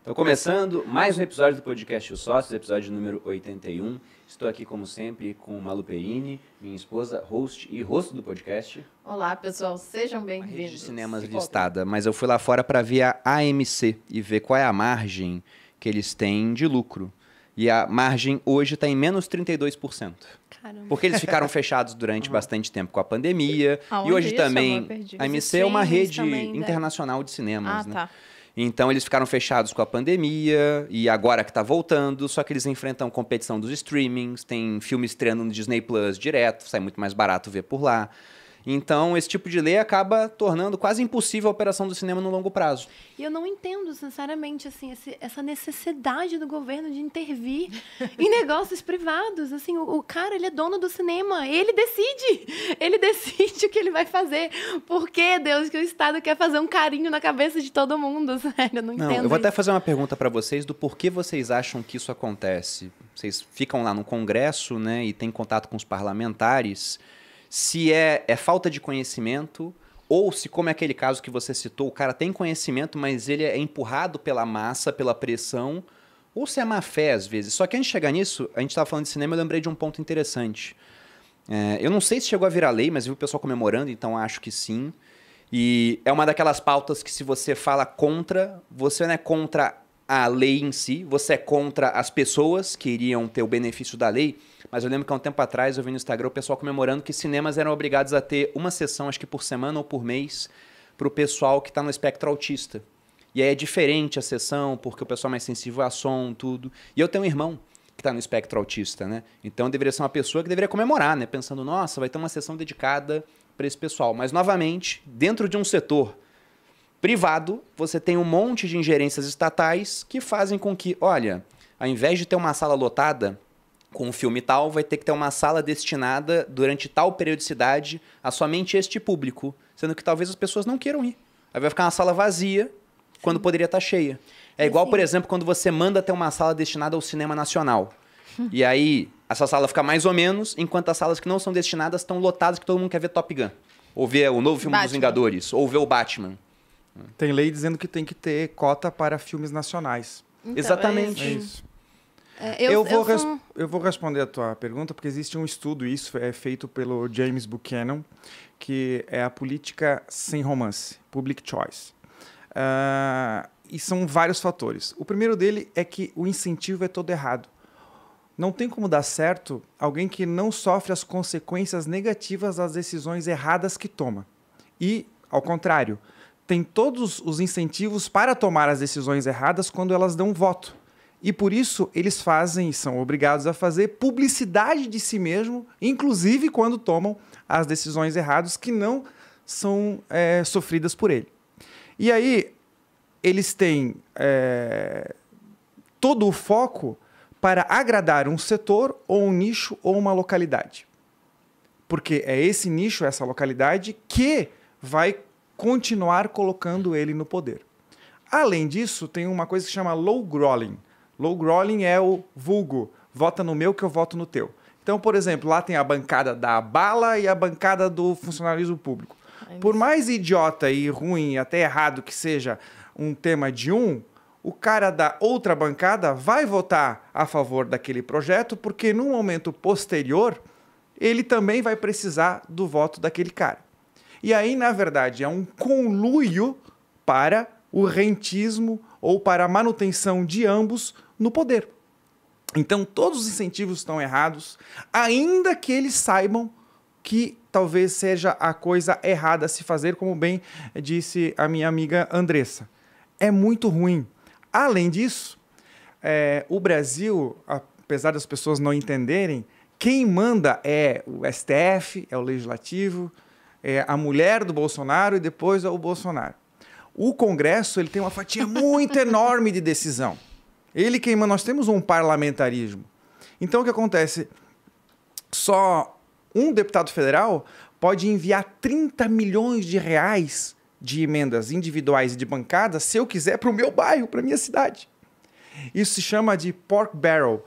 Estou começando mais um episódio do podcast Os Sócios, episódio número 81. Estou aqui, como sempre, com Malu Perini, minha esposa, host e rosto do podcast. Olá, pessoal, sejam bem-vindos. de cinemas Ficou. listada, mas eu fui lá fora para ver a AMC e ver qual é a margem que eles têm de lucro. E a margem hoje está em menos 32%. Caramba. Porque eles ficaram fechados durante uhum. bastante tempo com a pandemia. Aonde e hoje também. A AMC é uma rede né? internacional de cinemas, ah, né? Tá. Então eles ficaram fechados com a pandemia e agora que está voltando, só que eles enfrentam competição dos streamings, tem filme estreando no Disney Plus direto, sai muito mais barato ver por lá. Então, esse tipo de lei acaba tornando quase impossível a operação do cinema no longo prazo. E eu não entendo, sinceramente, assim, esse, essa necessidade do governo de intervir em negócios privados. Assim, o, o, cara, ele é dono do cinema, ele decide. Ele decide o que ele vai fazer. Por que, Deus, que o Estado quer fazer um carinho na cabeça de todo mundo? Sério, eu não, não entendo. Eu vou isso. até fazer uma pergunta para vocês do porquê vocês acham que isso acontece. Vocês ficam lá no Congresso, né, e têm contato com os parlamentares se é, é falta de conhecimento ou se, como é aquele caso que você citou, o cara tem conhecimento, mas ele é empurrado pela massa, pela pressão, ou se é má fé às vezes. Só que antes de chegar nisso, a gente estava falando de cinema, eu lembrei de um ponto interessante. É, eu não sei se chegou a virar lei, mas vi o pessoal comemorando, então acho que sim. E é uma daquelas pautas que se você fala contra, você não é contra a lei em si, você é contra as pessoas que iriam ter o benefício da lei. Mas eu lembro que há um tempo atrás eu vi no Instagram o pessoal comemorando que cinemas eram obrigados a ter uma sessão, acho que por semana ou por mês, para o pessoal que está no espectro autista. E aí é diferente a sessão, porque o pessoal é mais sensível a som, tudo. E eu tenho um irmão que está no espectro autista, né? Então deveria ser uma pessoa que deveria comemorar, né? Pensando, nossa, vai ter uma sessão dedicada para esse pessoal. Mas, novamente, dentro de um setor privado, você tem um monte de ingerências estatais que fazem com que, olha, ao invés de ter uma sala lotada com um filme tal, vai ter que ter uma sala destinada durante tal periodicidade a somente este público, sendo que talvez as pessoas não queiram ir. Aí vai ficar uma sala vazia quando Sim. poderia estar tá cheia. É igual, por exemplo, quando você manda ter uma sala destinada ao cinema nacional. e aí essa sala fica mais ou menos, enquanto as salas que não são destinadas estão lotadas que todo mundo quer ver Top Gun, ou ver o novo filme Batman. dos Vingadores, ou ver o Batman. Tem lei dizendo que tem que ter cota para filmes nacionais. Então, é Exatamente. É, é isso. É, eu, eu, vou eu, eu, vou responder a tua pergunta, porque existe um estudo, isso é feito pelo James Buchanan, que é a política sem romance, public choice. Uh, e são vários fatores. O primeiro dele é que o incentivo é todo errado. Não tem como dar certo alguém que não sofre as consequências negativas das decisões erradas que toma. E, ao contrário, tem todos os incentivos para tomar as decisões erradas quando elas dão voto. E por isso eles fazem, são obrigados a fazer publicidade de si mesmo, inclusive quando tomam as decisões erradas que não são é, sofridas por ele. E aí eles têm é, todo o foco para agradar um setor ou um nicho ou uma localidade. Porque é esse nicho, essa localidade que vai continuar colocando ele no poder. Além disso, tem uma coisa que chama low growling. Low growling é o vulgo, vota no meu que eu voto no teu. Então, por exemplo, lá tem a bancada da bala e a bancada do funcionalismo público. É por mais idiota e ruim, até errado que seja um tema de um, o cara da outra bancada vai votar a favor daquele projeto, porque num momento posterior, ele também vai precisar do voto daquele cara. E aí, na verdade, é um conluio para o rentismo ou para a manutenção de ambos no poder. Então, todos os incentivos estão errados, ainda que eles saibam que talvez seja a coisa errada a se fazer, como bem disse a minha amiga Andressa. É muito ruim. Além disso, é, o Brasil, apesar das pessoas não entenderem, quem manda é o STF, é o Legislativo, é, a mulher do Bolsonaro e depois o Bolsonaro. O Congresso ele tem uma fatia muito enorme de decisão. Ele queima. Nós temos um parlamentarismo. Então o que acontece? Só um deputado federal pode enviar 30 milhões de reais de emendas individuais e de bancada, se eu quiser, para o meu bairro, para minha cidade. Isso se chama de pork barrel.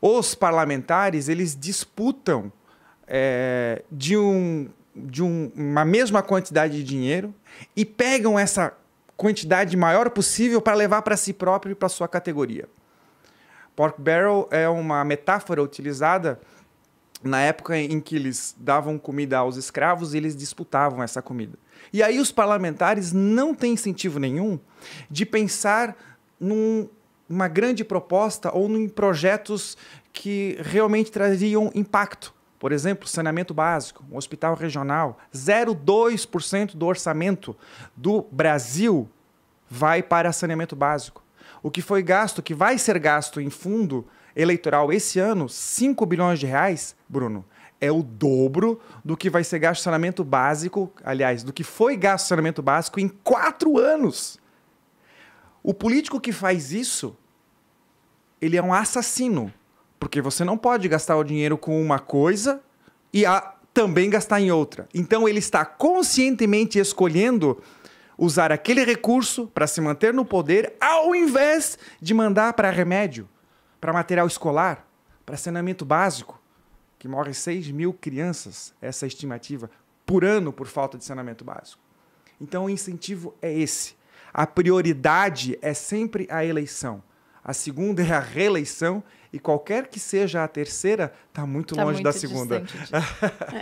Os parlamentares eles disputam é, de um de um, uma mesma quantidade de dinheiro e pegam essa quantidade maior possível para levar para si próprio e para sua categoria. Pork barrel é uma metáfora utilizada na época em que eles davam comida aos escravos, e eles disputavam essa comida. E aí os parlamentares não têm incentivo nenhum de pensar numa grande proposta ou em projetos que realmente traziam impacto. Por exemplo, saneamento básico, um hospital regional, 0,2% do orçamento do Brasil vai para saneamento básico. O que foi gasto, que vai ser gasto em fundo eleitoral esse ano, 5 bilhões de reais, Bruno, é o dobro do que vai ser gasto saneamento básico, aliás, do que foi gasto saneamento básico em quatro anos. O político que faz isso, ele é um assassino. Porque você não pode gastar o dinheiro com uma coisa e a, também gastar em outra. Então ele está conscientemente escolhendo usar aquele recurso para se manter no poder, ao invés de mandar para remédio, para material escolar, para saneamento básico, que morrem 6 mil crianças, essa estimativa, por ano por falta de saneamento básico. Então o incentivo é esse. A prioridade é sempre a eleição a segunda é a reeleição e qualquer que seja a terceira está muito tá longe muito da segunda.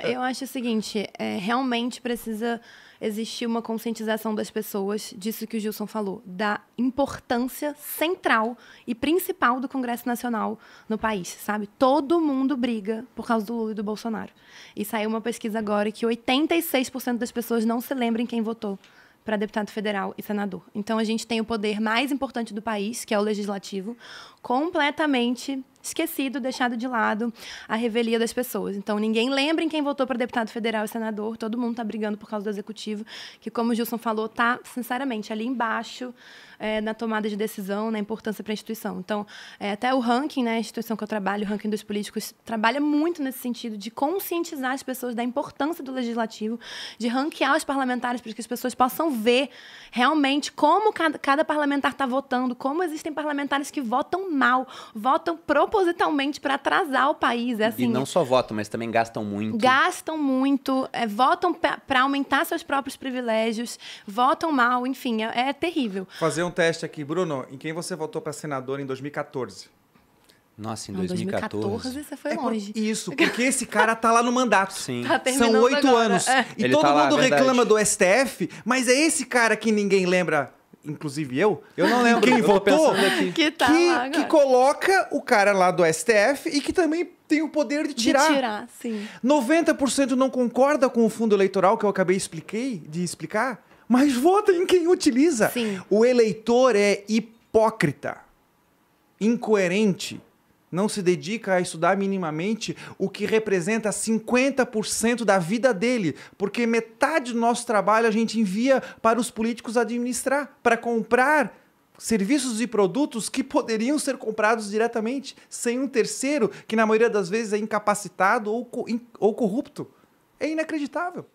É, eu acho o seguinte, é, realmente precisa existir uma conscientização das pessoas disso que o Gilson falou, da importância central e principal do Congresso Nacional no país, sabe? Todo mundo briga por causa do Lula e do Bolsonaro. E saiu uma pesquisa agora que 86% das pessoas não se lembram quem votou para deputado federal e senador. Então a gente tem o poder mais importante do país, que é o legislativo, completamente esquecido, deixado de lado a revelia das pessoas. Então, ninguém lembra em quem votou para deputado federal e senador, todo mundo está brigando por causa do executivo, que, como o Gilson falou, está, sinceramente, ali embaixo é, na tomada de decisão, na importância para a instituição. Então, é, até o ranking, né, a instituição que eu trabalho, o ranking dos políticos, trabalha muito nesse sentido de conscientizar as pessoas da importância do legislativo, de ranquear os parlamentares para que as pessoas possam ver realmente como cada, cada parlamentar está votando, como existem parlamentares que votam mal, votam pro propositalmente para atrasar o país. É assim, e não só votam, mas também gastam muito. Gastam muito, é, votam para aumentar seus próprios privilégios, votam mal, enfim, é, é terrível. Fazer um teste aqui, Bruno, em quem você votou para senador em 2014? Nossa, em 2014. 2014 você foi é Por isso, porque esse cara tá lá no mandato. Sim. Tá São oito anos. É. E Ele todo tá mundo lá, reclama do STF, mas é esse cara que ninguém lembra inclusive eu, eu não lembro quem votou, que, tá que, que, coloca o cara lá do STF e que também tem o poder de tirar. De tirar, sim. 90% não concorda com o fundo eleitoral que eu acabei expliquei, de explicar, mas vota em quem utiliza. Sim. O eleitor é hipócrita, incoerente não se dedica a estudar minimamente o que representa 50% da vida dele, porque metade do nosso trabalho a gente envia para os políticos administrar, para comprar serviços e produtos que poderiam ser comprados diretamente, sem um terceiro que na maioria das vezes é incapacitado ou, co ou corrupto. É inacreditável.